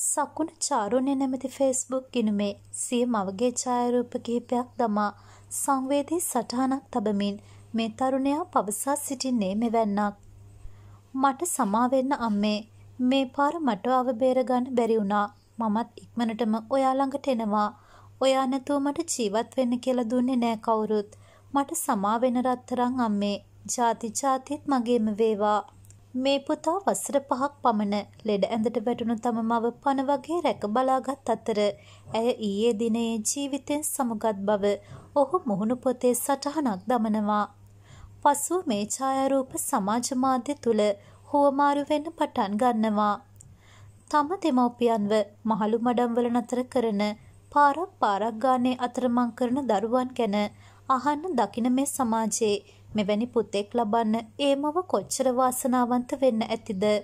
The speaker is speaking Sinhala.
සකුණ චාරුණ්‍ය නැමැති ෆේස්බුක් ගිණුමේ සිය මවගේ ඡායාරූප කිහිපයක් දමා සංවේදී සටහනක් තබමින් මේ තරුණයා පවසා සිටින්නේ මෙවැන්නක්. මට සමාවෙන්න අම්මේ මේ පාර මට අවබේර ගන්න බැරි වුණා. මමත් ඉක්මනටම ඔයා ළඟට එනවා. ඔයා නැතුව මට ජීවත් වෙන්න කියලා දුන්නේ නෑ කවුරුත්. මට සමා වෙන රත්තරන් අම්මේ. ಜಾති ජාතිත් මගේම වේවා. මේ පුතා වසර පහක් පමණ ලෙඩ ඇඳට වැටුණු තම මව පණ වගේ රැක බලාගත් අතර ඇය ඊයේ දිනයේ ජීවිතෙන් සමුගත් බව ඔහු මුහුණු පොතේ සටහනක් දමනවා. පසුව මේ ඡායාරූප සමාජ මාධ්‍ය තුල හුවමාරු වෙන්න පටන් ගන්නවා. තම දෙමව්පියන්ව මහලු මඩම්වල නතර කරන පාරක් පාරක් ගානේ අතරමං කරන දරුවන් ගැන අහන්න දකින මේ සමාජයේ මෙවැනි පුතෙක් ලබන්න ඒ මව කොච්චර වාසනාවන්ත වෙන්න ඇතිද